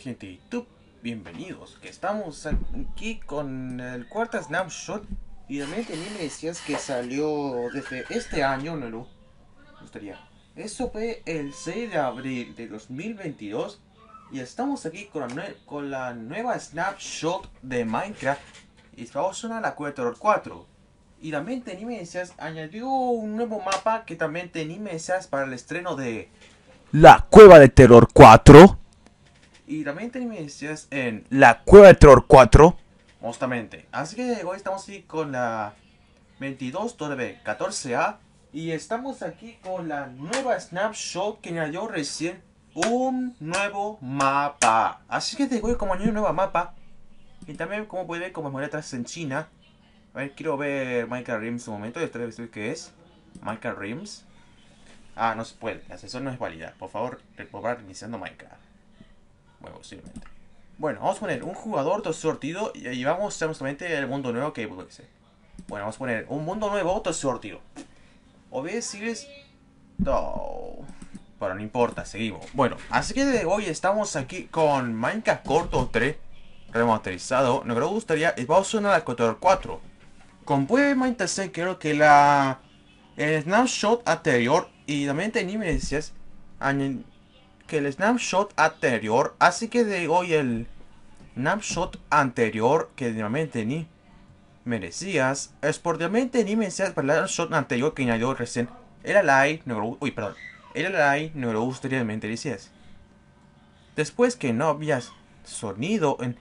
gente de YouTube, bienvenidos, que estamos aquí con el cuarto snapshot y también ni que salió desde este año, no, no. Gustaría. Eso fue el 6 de abril de 2022. Y estamos aquí con la, con la nueva snapshot de Minecraft. Y estamos en la cueva de Terror 4. Y también mente añadió un nuevo mapa que también tenía para el estreno de La Cueva de Terror 4. Y también en en La Cueva de Terror 4. Justamente. Así que hoy estamos aquí con la 22 b 14 a Y estamos aquí con la nueva snapshot que añadió recién un nuevo mapa. Así que te voy como añadió un nuevo mapa. Y también como puede ver como memoria atrás en China. A ver, quiero ver Minecraft Rims un momento. voy a ver qué es. Minecraft Rims. Ah, no se puede. La sesión no es válida. Por favor, reprobar iniciando Minecraft. Bueno, simplemente bueno, vamos a poner un jugador sortido y vamos justamente el mundo nuevo que ser. Pues, bueno, vamos a poner un mundo nuevo sortido. O sigues... No. Pero no importa, seguimos. Bueno, así que hoy estamos aquí con Minecraft Corto 3 remasterizado. creo que gustaría y vamos a la Cotor 4. Como pueden mantenerse, creo que la... El snapshot anterior y también tenía evidencias que el snapshot anterior, así que de hoy el snapshot anterior que normalmente ni merecías, es por ni merecías para el snapshot anterior que añadió recién. Era like, no uy, perdón, era light, no lo realmente decías. Después que no habías sonido en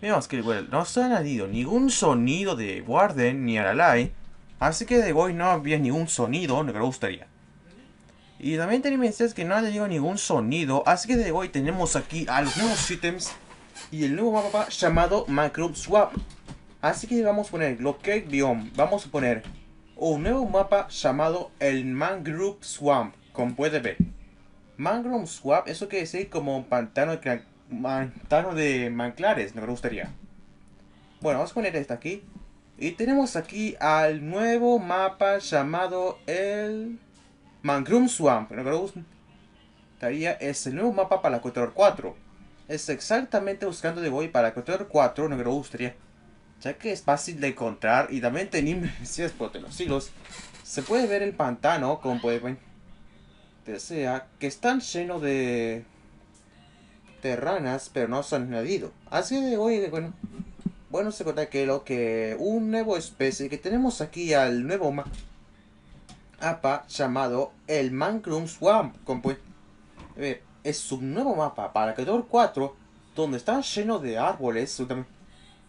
Vemos que no se ha añadido ningún sonido de Warden ni Aralai, así que de hoy no había ningún sonido no me gustaría. Y también tenemos que no le tenido ningún sonido, así que de hoy tenemos aquí a los nuevos ítems y el nuevo mapa llamado Mangrove Swap. Así que vamos a poner Locate Biome, vamos a poner un nuevo mapa llamado el Mangrove Swamp, como puede ver. Mangrove Swamp, eso quiere decir como un pantano de, pantano de manclares, no me gustaría. Bueno, vamos a poner esta aquí. Y tenemos aquí al nuevo mapa llamado el... Mangroom Swamp. Estaría es este el nuevo mapa para Ecuador 4. Es exactamente buscando de voy para Ecuador 4, no me gustaría. Ya que es fácil de encontrar y también tenemos si es por los hilos. Se puede ver el pantano, como pueden ver. Desea que están llenos de terranas, pero no se han añadido. Así de hoy, bueno, bueno se cuenta que lo que un nuevo especie que tenemos aquí al nuevo mapa mapa llamado el Mancrum Swamp, pues, eh, es un nuevo mapa para que 4 donde está lleno de árboles,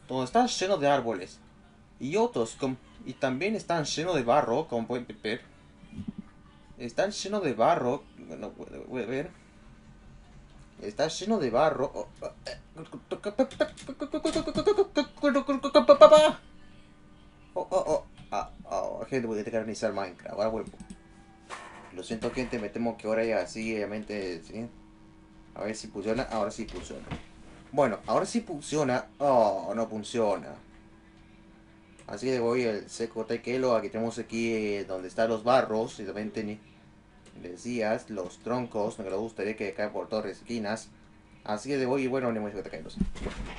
donde está lleno de árboles y otros y también están lleno de barro, como pueden ver. Están lleno de barro, no a ver. Está lleno de barro. Oh, oh, oh. Ah, oh, gente, voy a realizar Minecraft. Ahora vuelvo. Lo siento, gente, me temo que ahora ya sí, obviamente. ¿sí? A ver si funciona. Ahora sí funciona. Bueno, ahora sí funciona. Oh, no funciona. Así que voy el seco Taikelo Aquí tenemos aquí eh, donde están los barros. Y también les decías los troncos. No me lo gustaría que cae por todas esquinas. Así que de y bueno, no a que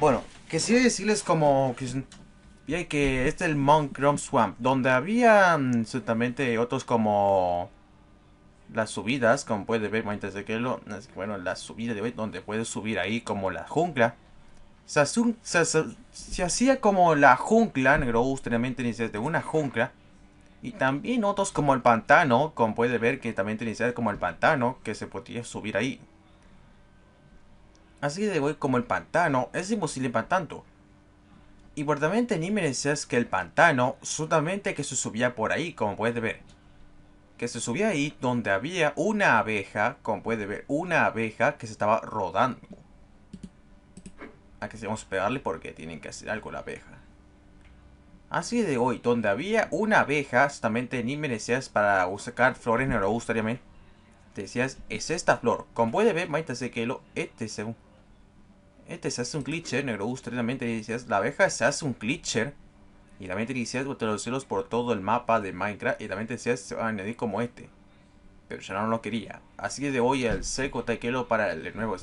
Bueno, que sí decirles como que hay que es el Monk Chrome Swamp, donde había mm, ciertamente otros como las subidas, como puede ver, de que lo, bueno, las subidas de hoy, donde puedes subir ahí como la jungla. Se, hacía como la jungla, negro tenamente de una jungla. Y también otros como el pantano, como puede ver que también tenía como el pantano, que se podía subir ahí. Así de hoy como el pantano, es imposible para tanto. Y por también tenéis que el pantano, solamente que se subía por ahí, como puedes ver. Que se subía ahí donde había una abeja, como puedes ver, una abeja que se estaba rodando. Aquí ah, se vamos a pegarle porque tienen que hacer algo la abeja. Así de hoy, donde había una abeja, Justamente ni mereces para buscar flores, no lo gustaría, decías, es esta flor. Como puede ver, maíz, se que lo este según. Este se hace un glitcher, negro 3, la mente La abeja se hace un glitcher. Y la mente dice, de los cielos por todo el mapa de Minecraft. Y la mente dice, se va a añadir como este. Pero ya no lo quería. Así que de hoy El seco taquelo para el nuevo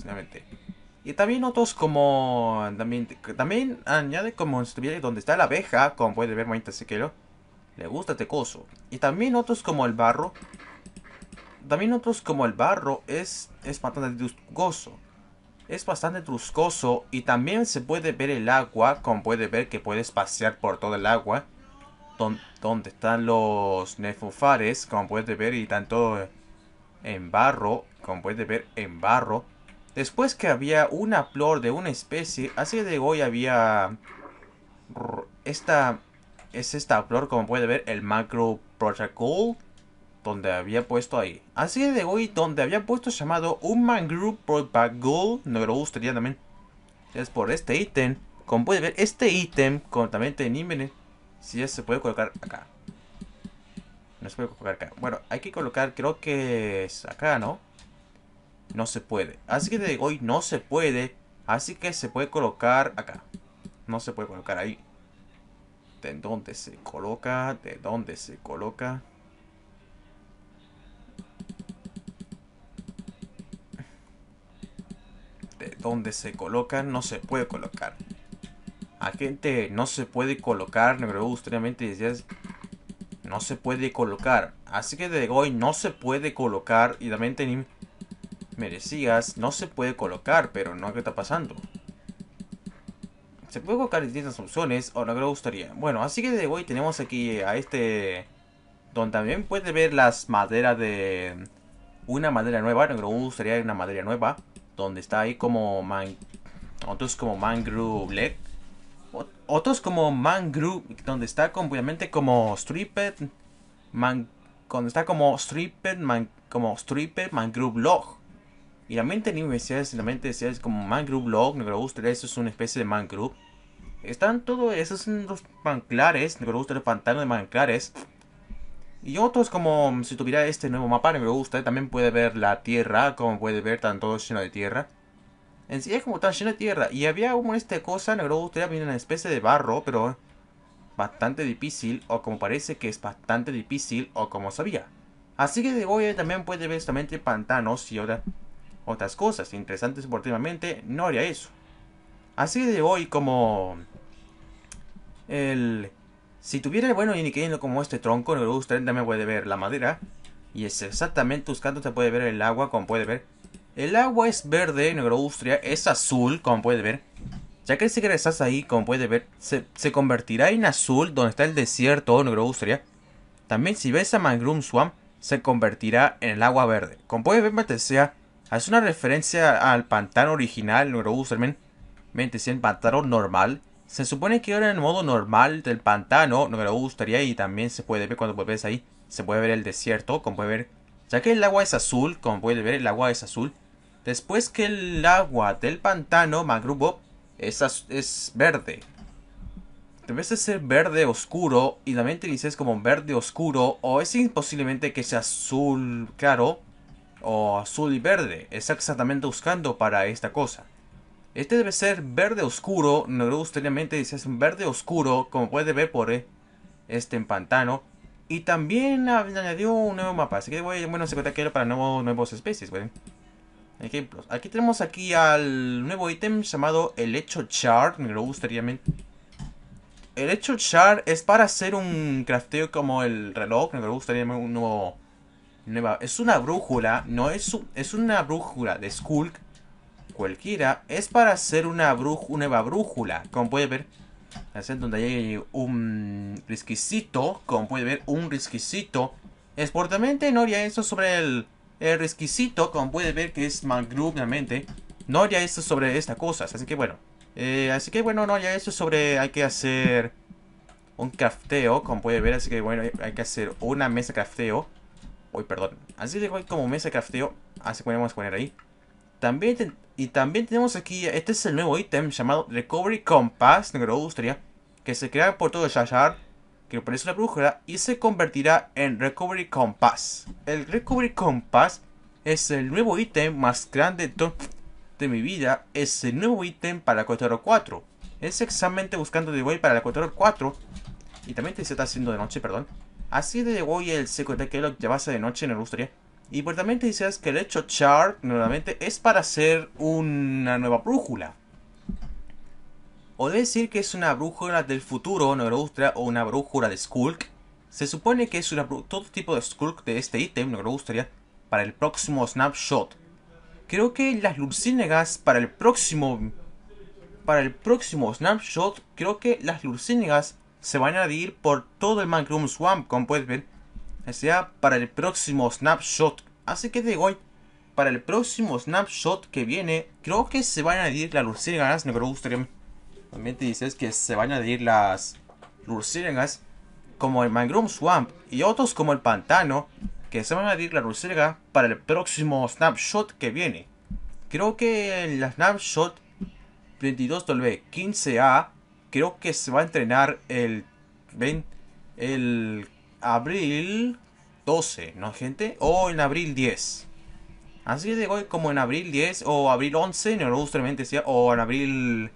Y también otros como... También, también añade como donde está la abeja. Como puede ver, manita sequelo. Le gusta este coso. Y también otros como el barro. También otros como el barro es, es bastante disgustoso es bastante truscoso y también se puede ver el agua, como puede ver que puedes pasear por todo el agua, donde están los nefufares, como puede ver, y tanto en barro, como puede ver, en barro. Después que había una flor de una especie, así de hoy había esta es esta flor, como puede ver, el macro protocol donde había puesto ahí. Así que de hoy, donde había puesto llamado Un Group Back Goal, no me lo gustaría también. Es por este ítem. Como puede ver, este ítem, como también tiene si ya se puede colocar acá. No se puede colocar acá. Bueno, hay que colocar, creo que es acá, ¿no? No se puede. Así que de hoy no se puede. Así que se puede colocar acá. No se puede colocar ahí. ¿De dónde se coloca? ¿De dónde se coloca? donde se colocan no se puede colocar. A gente no se puede colocar, negro me decías no se puede colocar. Así que de hoy no se puede colocar y también tenim merecías no se puede colocar, pero no qué está pasando. Se puede colocar distintas opciones o no que gustaría. Bueno, así que de hoy tenemos aquí a este donde también puede ver las maderas de una madera nueva, no que gustaría una madera nueva donde está ahí como man, otros como Mangrove Leg, otros como Mangrove, donde está como, obviamente como Stripped, man, cuando está como Stripped, man, como Stripped Mangrove Log. Y mente decía es como Mangrove Log, gusta eso es una especie de Mangrove. Están todos esos los manclares, gusta el pantano de manclares y otros como mm, si tuviera este nuevo mapa, me gusta, eh, también puede ver la tierra, como puede ver, tan todo lleno de tierra. En sí es como tan lleno de tierra. Y había como esta cosa, me gustaría Había una especie de barro, pero bastante difícil, o como parece que es bastante difícil, o como sabía. Así que de hoy eh, también puede ver solamente pantanos y otras... otras cosas interesantes últimamente, no haría eso. Así que de hoy como el si tuviera, bueno, y queriendo como este tronco, no también puede ver la madera. Y es exactamente buscando, se puede ver el agua, como puede ver. El agua es verde en Austria, es azul, como puede ver. Ya que si regresas ahí, como puede ver, se, convertirá en azul donde está el desierto en Austria. También si ves a Mangroom Swamp, se convertirá en el agua verde. Como puede ver, me sea, hace una referencia al pantano original en mente el pantano normal. Se supone que ahora en el modo normal del pantano, no me lo gustaría, y también se puede ver cuando vuelves ahí, se puede ver el desierto, como puede ver, ya que el agua es azul, como puede ver, el agua es azul. Después que el agua del pantano, Magrubo, es, es verde. Debe ser verde oscuro, y la mente dice es como verde oscuro, o es imposiblemente que sea azul claro, o azul y verde. Es exactamente buscando para esta cosa. Este debe ser verde oscuro, no gustaría dice es un verde oscuro, como puede ver por eh, este en pantano. Y también añadió un nuevo mapa, así que bueno, se cuenta que era para nuevos, nuevos especies, güey. Ejemplos. Aquí tenemos aquí al nuevo ítem llamado el hecho char, gustaría mente El hecho char es para hacer un crafteo como el reloj, no gustaría un nuevo... Nueva, es una brújula, no es, es una brújula de Skulk cualquiera es para hacer una, nueva brújula. Como puede ver, hacer donde hay un risquisito. Como puede ver, un risquisito. Exportamente Noria eso sobre el, el risquisito. Como puede ver que es mangrove no ya eso sobre estas cosas. Así que bueno. Eh, así que bueno, no ya eso sobre hay que hacer un crafteo. Como puede ver, así que bueno, hay que hacer una mesa crafteo. Uy, perdón. Así que como mesa crafteo. Así que podemos poner ahí. También y también tenemos aquí, este es el nuevo ítem llamado Recovery Compass, Negro Industria, que se crea por todo Shashar, que parece una brújula, y se convertirá en Recovery Compass. El Recovery Compass es el nuevo ítem más grande de mi vida, es el nuevo ítem para Ecuador 4. Es exactamente buscando de Way para la Ecuador 4, y también se está haciendo de noche, perdón. Así de hoy el secreto que lo llevase de noche en el industria. Y por pues también te dices que el hecho chart nuevamente es para hacer una nueva brújula. O decir que es una brújula del futuro, Neuroustria, o una brújula de Skulk. Se supone que es una todo tipo de Skulk de este ítem, Neuroustria, para el próximo snapshot. Creo que las Lurcínegas, para el próximo. Para el próximo snapshot, creo que las Lurcínegas se van a ir por todo el mangrove Swamp, como puedes ver sea para el próximo snapshot. Así que de hoy, para el próximo snapshot que viene, creo que se van a añadir las Lurciélagas. no También te dices que se van a añadir las Lurciélagas. como el Mangrove Swamp y otros como el Pantano, que se van a añadir la Lurciélagas. para el próximo snapshot que viene. Creo que en la snapshot 22W15A, creo que se va a entrenar el, el abril 12, ¿no, gente? O en abril 10. Así de hoy como en abril 10 o abril 11, no lo sea, o en abril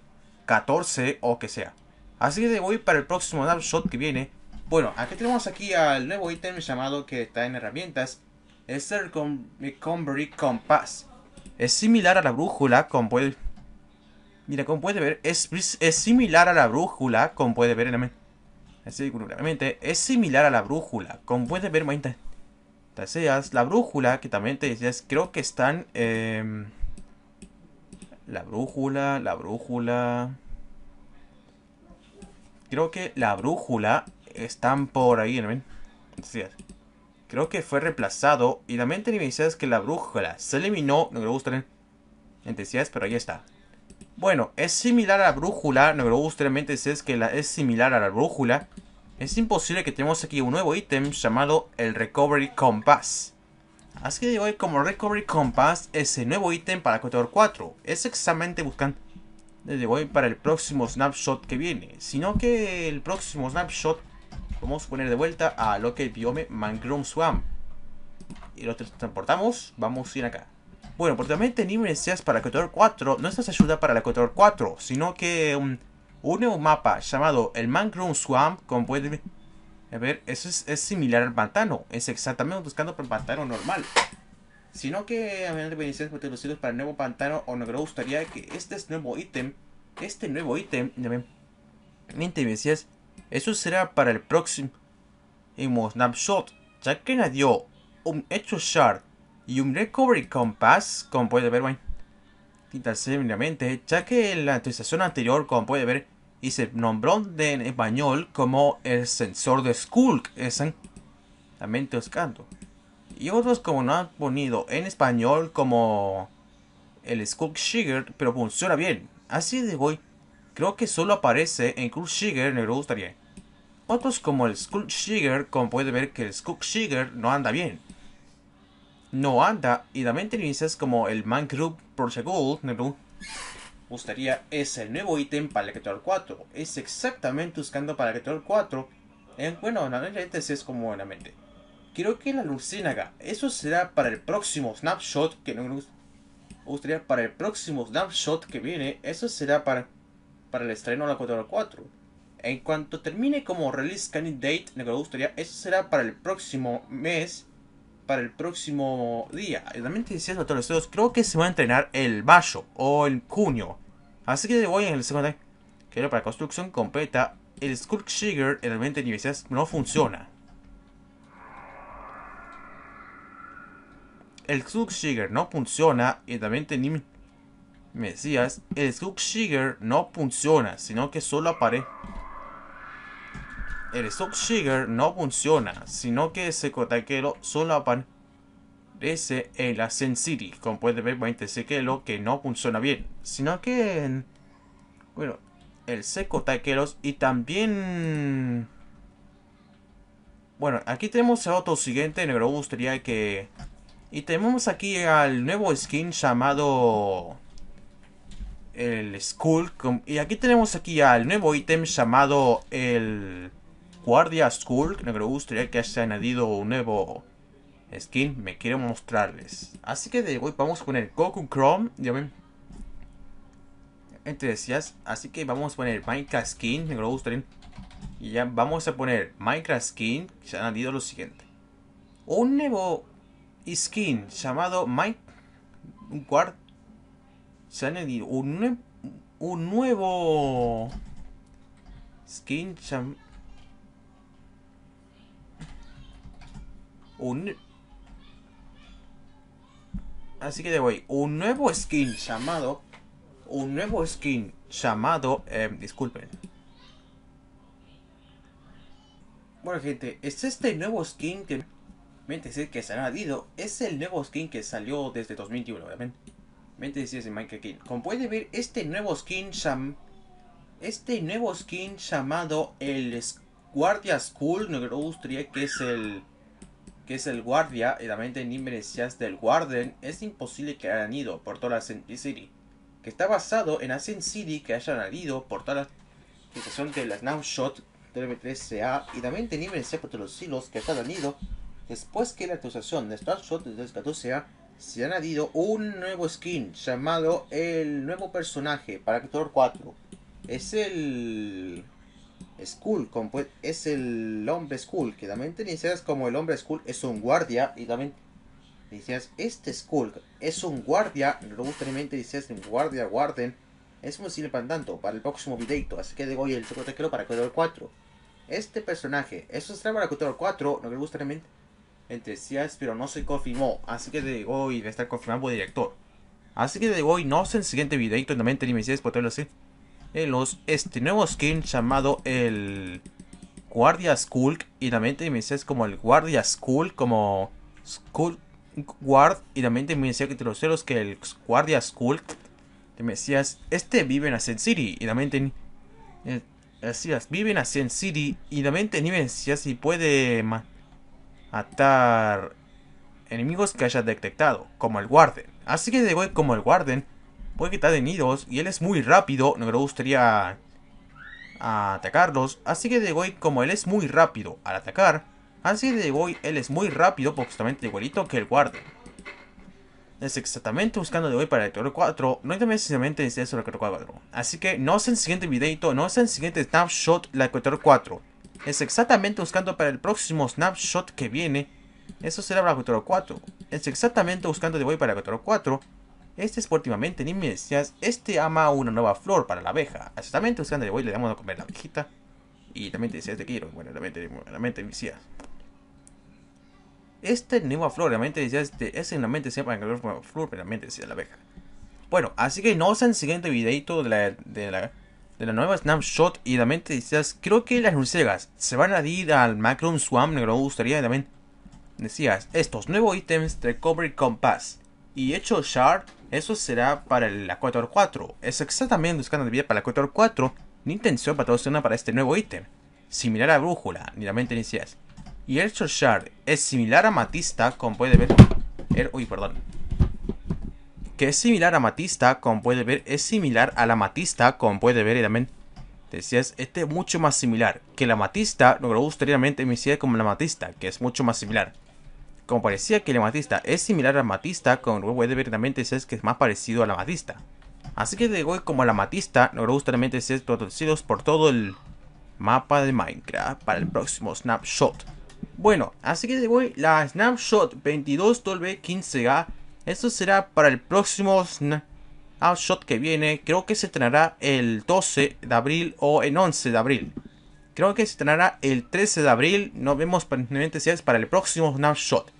14 o que sea. Así que voy para el próximo snapshot que viene. Bueno, aquí tenemos aquí al nuevo ítem llamado que está en herramientas. Es el Recovery Compass. Es similar a la brújula, como puede... Mira, como puede ver, es, similar a la brújula, como puede ver en la... mente es similar a la brújula. Como pueden ver, la brújula, que también te decías, creo que están... Em, la brújula, la brújula... Creo que la brújula están por ahí, ¿no Creo que fue reemplazado y también te decías que la brújula se eliminó, no me gusta, ¿no? pero ahí está. Bueno, es similar a la brújula. No, lo realmente es que la, es similar a la brújula. Es imposible que tenemos aquí un nuevo ítem llamado el Recovery Compass. Así que hoy como Recovery Compass es el nuevo ítem para Cotor 4. Es exactamente buscando desde hoy para el próximo snapshot que viene. Sino que el próximo snapshot vamos a poner de vuelta a lo que el biome Mangrove Swamp. Y lo transportamos, vamos a ir acá. Bueno, porque también tenemos seas para Cotor 4, no es ayuda para el Cotor 4, sino que un, un nuevo mapa llamado el Mangrove Swamp, como pueden a ver, eso es, es, similar al pantano, es exactamente buscando por el pantano normal. Sino que habían los potenciales para el nuevo pantano o no gustaría que este nuevo ítem, este nuevo ítem, decías, eso será para el próximo snapshot, ya que nadie un hecho shard y un Recovery Compass, como puede ver, bueno, simplemente, ya que en la actualización anterior, como puede ver, y se nombró de, en español como el sensor de Skulk, os oscando Y otros como no han ponido en español como el Skulk Shiger, pero funciona bien. Así de voy. creo que solo aparece en Skulk Shiger, me gustaría. Otros como el Skulk Shiger, como puede ver que el Skulk Shiger no anda bien no anda. Y también tenéis como el Project Gold, ¿no? Gustaría el nuevo ítem para el Creator 4. Es exactamente buscando para el Creator 4. En, bueno, en la mente es como en la mente. Creo que la Lucinaga, Eso será para el próximo snapshot que no gustaría para el próximo snapshot que viene. Eso será para, para el estreno de la Creator 4. En cuanto termine como release candidate, me gustaría, eso será para el próximo mes para el próximo día. Y también te los dedos. creo que se va a entrenar el mayo o el junio. Así que voy en el segundo que para construcción completa, el Skulk Shiger. en el me decías. no funciona. El Skulk Shiger. no funciona y también tenía me decías, el Skulk Shiger. no funciona, sino que solo aparece el Stock Sugar no funciona, sino que seco cotaquero solo aparece en eh, la Zen City, como puede ver, que lo que no funciona bien, sino que bueno, el seco taqueros y también bueno, aquí tenemos a otro siguiente negro gustaría que y tenemos aquí al nuevo skin llamado el Skull. Y aquí tenemos aquí al nuevo ítem llamado el Guardia Skull, que me gustaría que haya añadido un nuevo skin, me quiero mostrarles. Así que de hoy vamos a poner Goku Chrome, ya ven. Entonces, así que vamos a poner Minecraft Skin, me gustaría. Y ya vamos a poner Minecraft Skin, se ha añadido lo siguiente. Un nuevo skin llamado Mike un guard se ha añadido un, un nuevo skin un... Así que te voy. Un nuevo skin llamado... Un nuevo skin llamado... Em, disculpen. Bueno gente, es este nuevo skin que... Mente decir que se ha añadido es el nuevo skin que salió desde 2021, obviamente. Mente decir es Minecraft King. Como pueden ver, este nuevo skin Este nuevo skin llamado el Guardia School, no que es el que es el guardia y también mente merecidas del Warden, es imposible que hayan ido por toda la Century City, que está basado en la City que hayan ido por toda la actualización de la Snapshot shot 3 a y también en merecidas por todos los hilos que hayan ido después que la actualización de Snapshot de 14A se han añadido un nuevo skin llamado el nuevo personaje para Actor 4. Es el Skull, pues, es el hombre Skull, que también te inicias como el hombre Skull es un guardia y también te este Skull es un guardia, No gusta robustamente dices un guardia, guarden, es muy para tanto para el próximo videito, así que digo hoy el chico te quiero para Cotor 4. Este personaje, eso extraño para Cotor 4, no me gusta realmente entre sí, pero no se confirmó, así que de hoy va a estar confirmado el director. Así que de hoy no sé el siguiente videito, también te inicias por todo lo sé los, este nuevo skin llamado el Guardia Skulk. Y también te me es como el Guardia Skulk, como Skulk Guard. Y también te me decía que te lo sé que el Guardia Skulk. Te decías, este vive en Ascent City. Y también te eh, decías, vive en City. Y también te me decía si puede matar enemigos que haya detectado, como el Guardian Así que de voy como el Guardian Puede que está nidos y él es muy rápido, no me gustaría atacarlos. Así que de hoy, como él es muy rápido al atacar, así que de voy, él es muy rápido, porque justamente igualito que el guarde. Es exactamente buscando de hoy para el ecuador 4, no hay también sencillamente es la 4. Así que no es el siguiente videito, no es el siguiente snapshot la Ecuador 4. Es exactamente buscando para el próximo snapshot que viene. Eso será para el 4. Es exactamente buscando de hoy para el 4. Este es últimamente, ni decías, Este ama una nueva flor para la abeja. Exactamente, le damos a comer la abejita. Y también te decía, te quiero. Bueno, realmente, me decías. Este nueva flor, realmente, decías este, es en la mente, se llama flor, realmente, decía la abeja. Bueno, así que no en el siguiente videito de la, de la, de la nueva snapshot. Y realmente, decías, creo que las lucegas se van a ir al Macron Swamp, negro. Me gustaría también. Decías, estos nuevos ítems recovery Compass y hecho Shard eso será para el x 4. Es exactamente un escáner de vida para el x 4. Ni intención una para este nuevo ítem. Similar a brújula, ni la mente inicial. Y el Shard es similar a Matista, como puede ver. El, uy, perdón. Que es similar a Matista, como puede ver. Es similar a la Matista, como puede ver, y también. Decías, este es mucho más similar. Que la Matista, lo que me gustaría me como la Matista, que es mucho más similar. Como parecía que el amatista es similar al matista, con de ver realmente es que es más parecido al amatista. Así que de hoy como el amatista logró realmente ser protegidos por todo el mapa de Minecraft para el próximo snapshot. Bueno, así que de hoy la snapshot 22W15A, Esto será para el próximo snapshot que viene, creo que se estrenará el 12 de abril o el 11 de abril. Creo que se estrenará el 13 de abril. Nos vemos permanentemente si es para el próximo snapshot.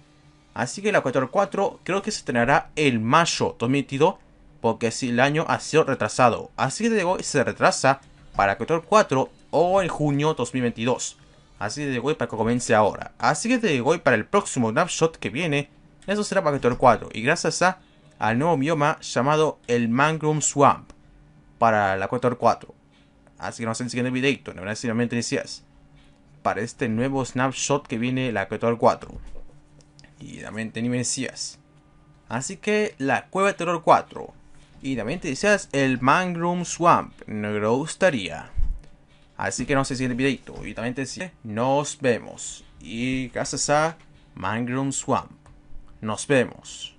Así que la 4 creo que se estrenará el mayo 2022 porque si el año ha sido retrasado. Así que te digo hoy se retrasa para 4 o en junio 2022. Así que te hoy para que comience ahora. Así que te hoy para el próximo snapshot que viene, eso será para 4 y gracias a al nuevo bioma llamado el Mangrove Swamp para la 4 Así que nos vemos en el siguiente videito, no me lo para este nuevo snapshot que viene la 4 y también te ni decías Así que La Cueva Terror 4 y también te decías el Mangroom Swamp, no gustaría. Así que no sé si el videito y también te decía, nos vemos. Y gracias a Mangroom Swamp, nos vemos.